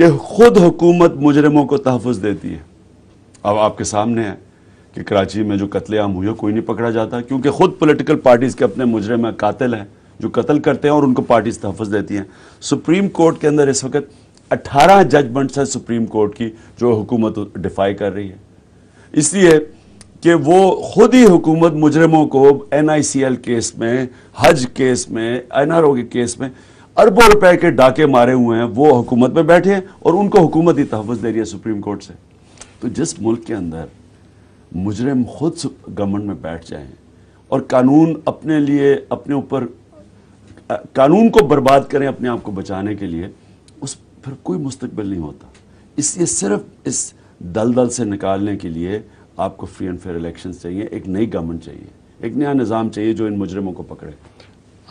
कि ख़ुद हुकूमत मुजरमों को तहफ़ देती है अब आपके सामने है कि कराची में जो कत्लेआम हुए कोई नहीं पकड़ा जाता क्योंकि ख़ुद पोलिटिकल पार्टीज़ के अपने मुजरम कातिल हैं जो कत्ल करते हैं और उनको पार्टीज़ तहफ़ देती हैं सुप्रीम कोर्ट के अंदर इस वक्त अट्ठारह जजमेंट्स हैं सुप्रीम कोर्ट की जो हुकूमत डिफाई कर रही है इसलिए कि वो खुद ही हुकूमत मुजरमों को N I C L case में हज केस में एन आर ओ के केस में अरबों रुपए के डाके मारे हुए हैं वो हुकूमत में बैठे हैं और उनको हुकूमत ही तहफ़ दे रही है सुप्रीम कोर्ट से तो जिस मुल्क के अंदर मुजरम खुद गवर्नमेंट में बैठ जाएं और कानून अपने लिए अपने ऊपर कानून को बर्बाद करें अपने आप को बचाने के लिए उस फिर कोई मुस्तबिल नहीं होता इसलिए सिर्फ इस दलदल से निकालने के लिए आपको फ्री एंड फेयर इलेक्शन चाहिए एक नई गवर्नमेंट चाहिए एक नया निज़ाम चाहिए जो इन मुजरमों को पकड़े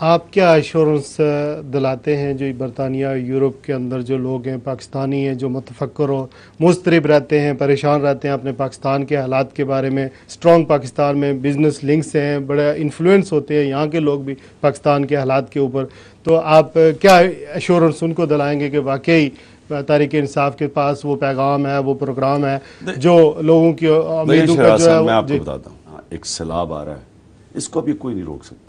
आप क्या एश्योरेंस uh, दिलाते हैं जो बरतानिया यूरोप के अंदर जो लोग हैं पाकिस्तानी हैं जो मुतफक्र हो मुस्तरब रहते हैं परेशान रहते हैं अपने पाकिस्तान के हालात के बारे में स्ट्रॉन्ग पाकिस्तान में बिजनेस लिंक्स हैं बड़ा इन्फ्लुएंस होते हैं यहाँ के लोग भी पाकिस्तान के हालात के ऊपर तो आप uh, क्या एश्योरेंस उनको दिलाएँगे कि वाकई uh, तारीख इंसाफ के पास वो पैगाम है वो प्रोग्राम है जो लोगों की उम्मीदों का जो है बताता हूँ हाँ, एक सैलाब आ रहा है इसको भी कोई नहीं रोक सकता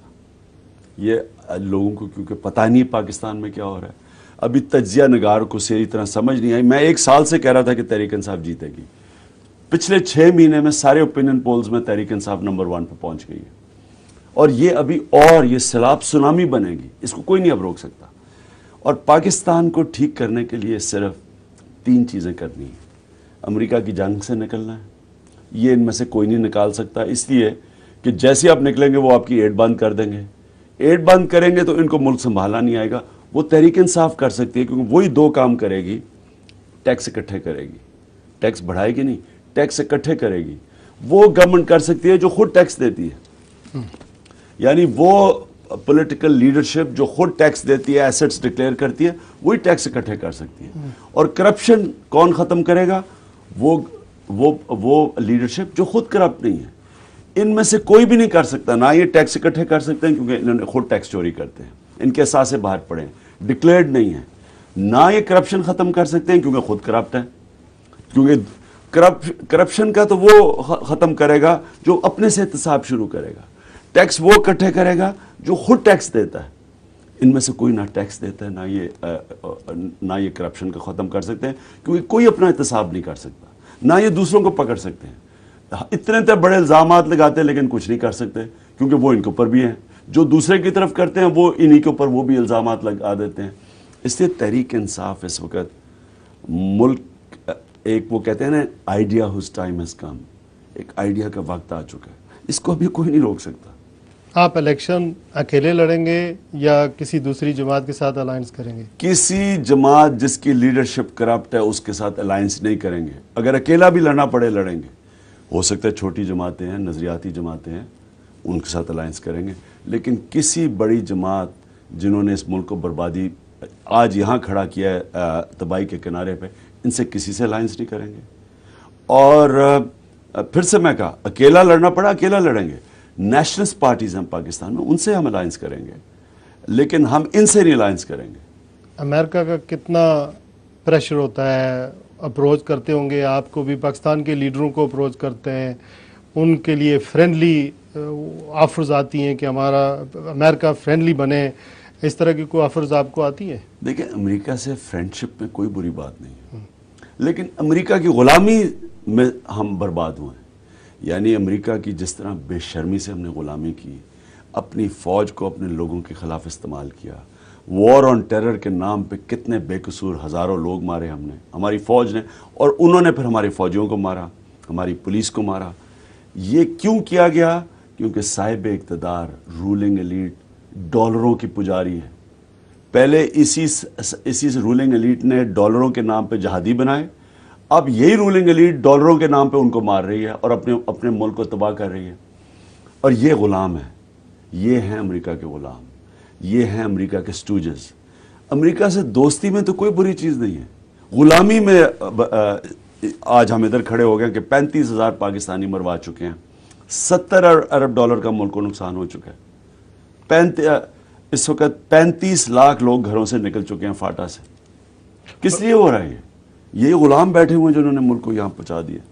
ये लोगों को क्योंकि पता नहीं पाकिस्तान में क्या हो रहा है अभी तजिया नगार को सही तरह समझ नहीं आई मैं एक साल से कह रहा था कि तहरीक इंसाफ जीतेगी पिछले छः महीने में सारे ओपिनियन पोल्स में तहरीक इंसाफ नंबर वन पर पहुंच गई है और ये अभी और ये सैलाब सुनामी बनेगी इसको कोई नहीं अब रोक सकता और पाकिस्तान को ठीक करने के लिए सिर्फ तीन चीज़ें करनी है अमेरिका की जंग से निकलना है ये इनमें से कोई नहीं निकाल सकता इसलिए कि जैसे आप निकलेंगे वो आपकी एड बंद कर देंगे एड बंद करेंगे तो इनको मुल्क संभाला नहीं आएगा वो तहरीक इंसाफ कर सकती है क्योंकि वही दो काम करेगी टैक्स इकट्ठे करेगी टैक्स बढ़ाएगी नहीं टैक्स इकट्ठे करेगी वो गवर्नमेंट कर सकती है जो खुद टैक्स देती है यानी वो पॉलिटिकल लीडरशिप जो खुद टैक्स देती है एसेट्स डिक्लेयर करती है वही टैक्स इकट्ठे कर सकती है और करप्शन कौन ख़त्म करेगा वो वो वो लीडरशिप जो खुद करप्ट नहीं है इनमें से कोई भी नहीं कर सकता ना ये टैक्स इकट्ठे कर सकते हैं क्योंकि इन्होंने खुद टैक्स चोरी करते हैं इनके सासे बाहर पड़े हैं डिक्लेयर्ड नहीं है ना ये करप्शन ख़त्म कर सकते हैं क्योंकि खुद करप्ट है क्योंकि करप्शन का तो वो ख़त्म करेगा जो अपने से एहतसाब शुरू करेगा टैक्स वो इकट्ठे करेगा जो खुद टैक्स देता है इनमें से कोई ना टैक्स देता है ना ये ना ये करप्शन का ख़त्म कर सकते हैं क्योंकि कोई अपना एहतसाब नहीं कर सकता ना ये दूसरों को पकड़ सकते हैं इतने तो बड़े इल्ज़ाम लगाते हैं लेकिन कुछ नहीं कर सकते क्योंकि वो इनके ऊपर भी हैं जो दूसरे की तरफ करते हैं वो इन्हीं के ऊपर वो भी इल्ज़ाम लगा देते हैं इसलिए तहरीक इंसाफ इस वक्त मुल्क एक वो कहते हैं ना idea whose time is come एक आइडिया का वक्त आ चुका है इसको अभी कोई नहीं रोक सकता आप इलेक्शन अकेले लड़ेंगे या किसी दूसरी जमात के साथ अलायंस करेंगे किसी जमात जिसकी लीडरशिप करप्ट है उसके साथ अलायंस नहीं करेंगे अगर अकेला भी लड़ना पड़े लड़ेंगे हो सकता है छोटी जमातें हैं नज़रियाती जमातें हैं उनके साथ अलायंस करेंगे लेकिन किसी बड़ी जमात जिन्होंने इस मुल्क को बर्बादी आज यहाँ खड़ा किया है तबाही के किनारे पे इनसे किसी से अलायंस नहीं करेंगे और फिर से मैं कहा अकेला लड़ना पड़ा अकेला लड़ेंगे नेशनलिस्ट पार्टीज हैं पाकिस्तान में उनसे हम अलायंस करेंगे लेकिन हम इनसे नहीं अलायंस करेंगे अमेरिका का कितना प्रेशर होता है अप्रोच करते होंगे आपको भी पाकिस्तान के लीडरों को अप्रोच करते हैं उनके लिए फ्रेंडली ऑफर्स आती हैं कि हमारा अमेरिका फ्रेंडली बने इस तरह की कोई ऑफर्स आपको आती है देखिए अमेरिका से फ्रेंडशिप में कोई बुरी बात नहीं है लेकिन अमेरिका की ग़ुलामी में हम बर्बाद हुए हैं यानी अमेरिका की जिस तरह बेशर्मी से हमने ग़ुलामी की अपनी फ़ौज को अपने लोगों के ख़िलाफ़ इस्तेमाल किया वॉर ऑन टेरर के नाम पे कितने बेकसूर हज़ारों लोग मारे हमने हमारी फ़ौज ने और उन्होंने फिर हमारी फ़ौजियों को मारा हमारी पुलिस को मारा ये क्यों किया गया क्योंकि साहिब इकतदार रूलिंग एलीट डॉलरों की पुजारी है पहले इसी इसी रूलिंग एलीट ने डॉलरों के नाम पे जहादी बनाए अब यही रूलिंग एलीट डॉलरों के नाम पे उनको मार रही है और अपने अपने मुल्क को तबाह कर रही है और ये ग़ुलाम है ये हैं अमेरिका के ग़ुलाम ये हैं अमेरिका के स्टूजेस अमेरिका से दोस्ती में तो कोई बुरी चीज़ नहीं है गुलामी में आज हम इधर खड़े हो गए कि पैंतीस हज़ार पाकिस्तानी मरवा चुके हैं सत्तर अरब डॉलर का मुल्क को नुकसान हो चुका है इस वक्त पैंतीस लाख लोग घरों से निकल चुके हैं फाटा से किस लिए हो रहा है ये ये गुलाम बैठे हुए हैं जिन्होंने मुल्क को यहाँ पहुँचा दिया